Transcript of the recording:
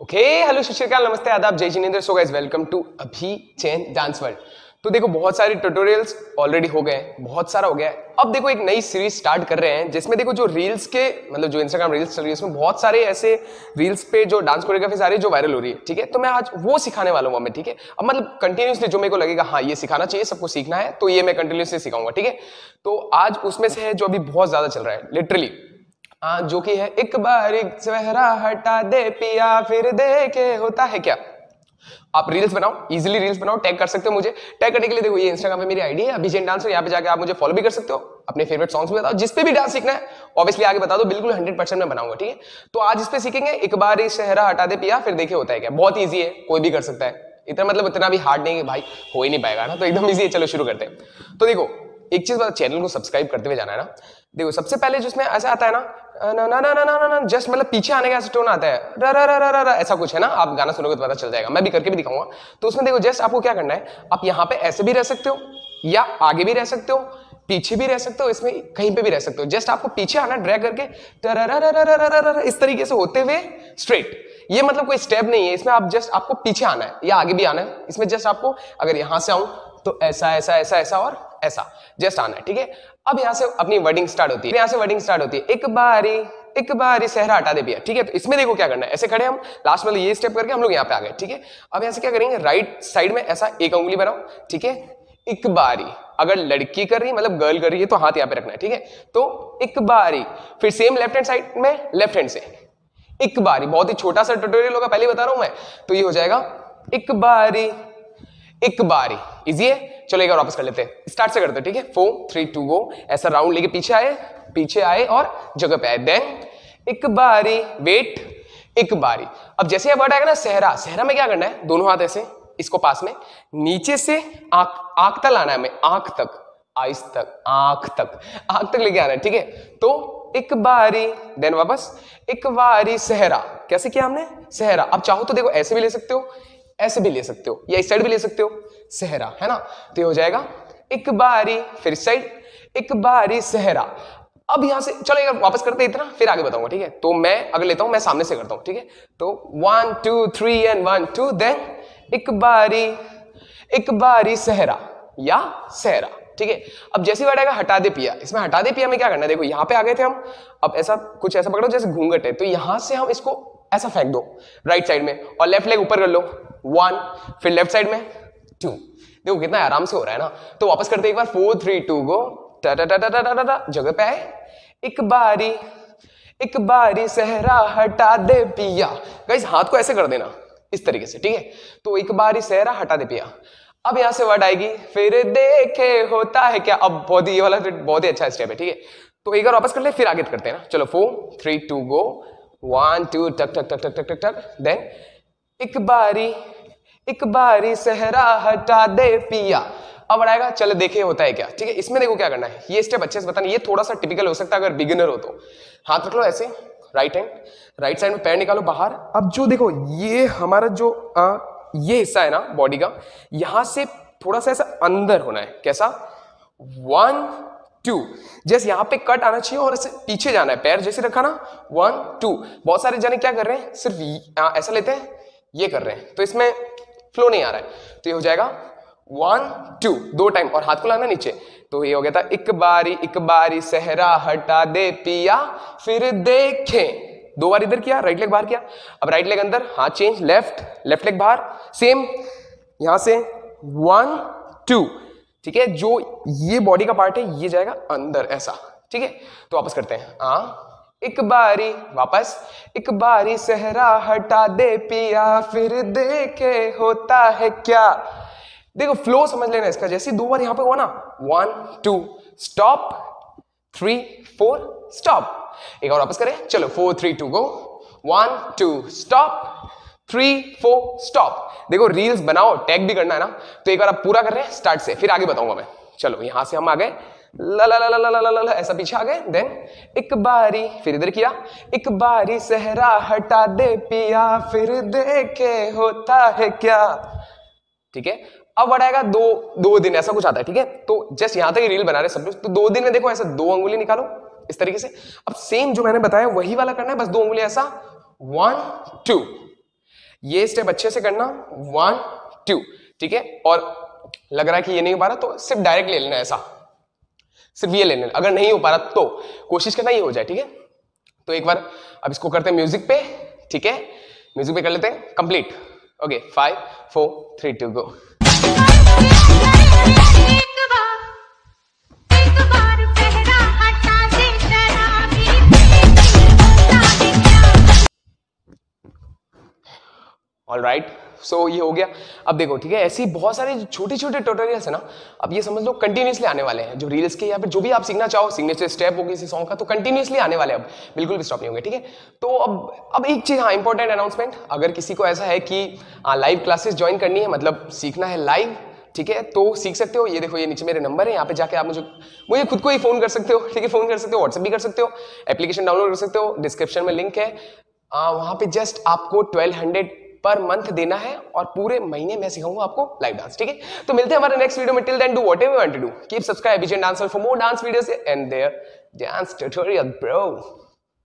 okay hello शिक्षिकाल नमस्ते आदाब जय Jinendra so guys welcome to Abhi चैन डांस वर्ल्ड तो देखो बहुत सारे ट्यूटोरियल्स ऑलरेडी हो गए बहुत सारा हो गया अब देखो एक नई सीरीज स्टार्ट कर रहे हैं जिसमें देखो जो रील्स के मतलब जो इंस्टाग्राम रील्स चल रही है उसमें बहुत सारे ऐसे रील्स पे जो डांस कोरियोग्राफी है जो वायरल हो रही है ठीक है तो मैं आज वो सिखाने वाला हूँ मैं ठीक है अब मतलब कंटिन्यूसली जो मेरे को लगेगा हाँ ये सिखाना चाहिए सबको सीखना है तो ये मैं कंटिन्यूसली सिखाऊंगा ठीक है तो आज उसमें से है जो अभी बहुत ज्यादा चल रहा है लिटरली आ, जो कि है एक बार एक चेहरा हटा दे पिया फिर देखे होता है क्या आप रील्स बनाओ इजीली रील्स बनाओ टैग कर सकते हो मुझे टैग करने के लिए देखो ये इंस्टाग्राम पे मेरी आईडी है अभिषेक डांसर यहाँ पे जाके आप मुझे फॉलो भी कर सकते हो अपने फेवरेट सॉन्ग्स भी बताओ जिस पे भी डांस सीखना है ऑब्वियसली आगे बता दो बिल्कुल हंड्रेड परसेंट मैं बनाऊंगा ठीक है तो आज इस पे सीखेंगे एक बार इस चेहरा हटा दे पिया फिर देखे होता है क्या बहुत ईजी है कोई भी कर सकता है इतना मतलब इतना भी हार्ड नहीं है भाई हो ही नहीं पाएगा ना तो एकदम ईजी है चलो शुरू करते हैं तो देखो एक चीज चैनल को सब्सक्राइब करते हुए जाना है ना देखो सबसे पहले जिसमें ऐसा आता है ना जस्ट मतलब पीछे आने का ऐसा टोन आता है रा रा रा रा रा ऐसा कुछ है ना आप गाना सुनोगे तो पता चल जाएगा मैं भी करके भी दिखाऊंगा तो उसमें देखो जस्ट आपको क्या करना है आप यहाँ पे ऐसे भी रह सकते हो या आगे भी रह सकते हो पीछे भी रह सकते हो इसमें कहीं पे भी रह सकते हो जस्ट आपको पीछे आना ड्रैग करके इस तरीके से होते हुए स्ट्रेट ये मतलब कोई स्टेप नहीं है इसमें आप जस्ट आपको पीछे आना है या आगे भी आना है इसमें जस्ट आपको अगर यहां से आऊं तो ऐसा ऐसा ऐसा ऐसा और ऐसा जस्ट आना है ठीक है अब यहाँ से अपनी वर्डिंग स्टार्ट होती है यहाँ से वर्डिंग स्टार्ट होती है एक बारी एक बार इस सहरा हटा दे भैया ठीक है तो इसमें देखो क्या करना है ऐसे खड़े हम लास्ट में ये स्टेप करके हम लोग यहाँ पे आ गए ठीक है अब यहाँ से क्या करेंगे राइट साइड में ऐसा एक उंगली बनाओ ठीक है एक बारी अगर लड़की कर रही है मतलब गर्ल कर रही है तो हाथ यहाँ पे रखना है ठीक है तो एक बारी फिर सेम लेफ्ट हैंड साइड में लेफ्ट हैंड से एक बारी बहुत ही छोटा सा ट्यूटोरियल होगा पहले बता रहा हूं मैं तो ये हो जाएगा एक बारी एक बारी इजी है चलो एक बार वापस कर लेते हैं स्टार्ट से करते ठीक है फोर थ्री टू वो ऐसा राउंड लेके पीछे आए पीछे आए और जगह पे आए देन एक बारी वेट एक बारी अब जैसे यह वर्ड आएगा ना सहरा सहरा में क्या करना है दोनों हाथ ऐसे इसको पास में नीचे से आंख आंख तक लाना है हमें आंख तक आइस तक आंख तक आंख तक लेके आना है ठीक है तो एक बारी देन वापस एक बारी सहरा कैसे किया हमने सहरा अब चाहो तो देखो ऐसे भी ले सकते हो ऐसे भी ले सकते हो या इस साइड भी ले सकते हो सहरा है ना तो ये हो जाएगा एक बारी फिर साइड एक बारी सहरा अब यहां से चलो यार वापस करते इतना फिर आगे बताऊंगा ठीक है तो मैं अगर लेता हूं मैं सामने से करता हूं ठीक है तो one two three and one two then एक बारी एक बारी सहरा या सहरा ठीक है अब जैसी वर्ड आएगा हटा दे पिया इसमें हटा दे पिया में क्या करना है देखो यहां पे आ गए थे हम अब ऐसा कुछ ऐसा पकड़ो जैसे घूंघट है तो यहां से हम इसको ऐसा फेंक दो राइट साइड में और लेफ्ट लेग ऊपर कर लो वन फिर लेफ्ट साइड में टू देखो कितना आराम से हो रहा है ना तो वापस करते एक बार फोर थ्री टू गो टा टा टा टा टा जगह पे आए एक बारी एक बारी सहरा हटा दे पिया गाइस हाथ को ऐसे कर देना इस तरीके से ठीक है तो एक बारी सहरा हटा दे पिया अब यहां से वर्ड आएगी फिर देखे होता है क्या अब बहुत ही ये वाला बहुत ही अच्छा स्टेप है ठीक है तो एक बार वापस कर ले फिर आगे करते हैं ना चलो four three two go one two टक टक टक टक टक टक देन एक बारी एक बारी सहरा हटा दे पिया अब आएगा चल देखे होता है क्या ठीक है इसमें देखो क्या करना है ये स्टेप अच्छे से बताना ये थोड़ा सा टिपिकल हो सकता है अगर बिगिनर हो तो हाथ रख लो ऐसे राइट हैंड राइट साइड में पैर निकालो बाहर अब जो देखो ये हमारा जो आ, ये हिस्सा है ना बॉडी का यहां से थोड़ा सा ऐसा अंदर होना है कैसा वन टू जैसे यहां पे कट आना चाहिए और ऐसे पीछे जाना है पैर जैसे रखा ना वन टू बहुत सारे जाने क्या कर रहे हैं सिर्फ ऐसा लेते हैं ये कर रहे हैं तो इसमें फ्लो नहीं आ रहा है तो ये हो जाएगा वन टू दो टाइम और हाथ को लाना नीचे तो ये हो गया था एक बारी एक बारी सहरा हटा दे पिया फिर देखे दो बार इधर किया राइट लेग बाहर किया अब राइट लेग अंदर हाँ चेंज लेफ्ट लेफ्ट लेग बाहर सेम यहां से वन टू ठीक है जो ये बॉडी का पार्ट है ये जाएगा अंदर ऐसा ठीक है तो वापस करते हैं आ एक बारी वापस एक बारी सहरा हटा दे पिया फिर देखे होता है क्या देखो फ्लो समझ लेना इसका जैसे दो बार यहां पे हुआ ना one two stop three four stop एक और वापस करें चलो four three two go one two stop three four stop देखो रील्स बनाओ टैग भी करना है ना तो एक बार आप पूरा कर रहे हैं स्टार्ट से फिर आगे बताऊंगा मैं चलो यहां से हम आ गए ला ला ला ला ला ला ला ऐसा पीछे आ गए देन एक बारी फिर इधर किया एक बारी सहरा हटा दे पिया फिर देखे होता है क्या ठीक है अब बढ़ाएगा दो दो दिन ऐसा कुछ आता है ठीक है तो जस्ट यहां तक रील बना रहे सब लोग तो दो दिन में देखो ऐसा दो अंगुली निकालो इस तरीके से अब सेम जो मैंने बताया वही वाला करना है बस दो उंगली ऐसा वन टू ये स्टेप अच्छे से करना वन टू ठीक है और लग रहा है कि ये नहीं हो पा रहा तो सिर्फ डायरेक्ट ले लेना ऐसा सिर्फ ये लेने अगर नहीं हो पा रहा तो कोशिश करना ये हो जाए ठीक है तो एक बार अब इसको करते हैं म्यूजिक पे ठीक है म्यूजिक पे कर लेते हैं complete okay five four three two go all right so ये हो गया अब देखो ठीक है ऐसे बहुत सारे छोटे छोटे ट्यूटोरियल्स है ना अब ये समझ लो कंटिन्यूसली आने वाले हैं जो रील्स के या फिर जो भी आप सीखना चाहो सिग्नेचर स्टेप हो किसी सॉन्ग का तो कंटिन्यूसली आने वाले अब बिल्कुल भी स्टॉप नहीं होंगे ठीक है तो अब अब एक चीज़ हाँ इंपॉर्टेंट अनाउंसमेंट अगर किसी को ऐसा है कि लाइव क्लासेस ज्वाइन करनी है मतलब सीखना है लाइव ठीक है तो सीख सकते हो ये देखो ये नीचे मेरे नंबर है यहाँ पे जाके आप मुझे मुझे खुद को ही फोन कर सकते हो ठीक है फोन कर सकते हो व्हाट्सअप भी कर सकते हो एप्लीकेशन डाउनलोड कर सकते हो डिस्क्रिप्शन में लिंक है आ, वहाँ पे जस्ट आपको ट्वेल्व हंड्रेड पर मंथ देना है और पूरे महीने मैं सिखाऊंगा आपको लाइव डांस ठीक है तो मिलते हैं हमारे नेक्स्ट वीडियो में till then do whatever to do keep subscribe dancer for more dance video and their dance tutorial bro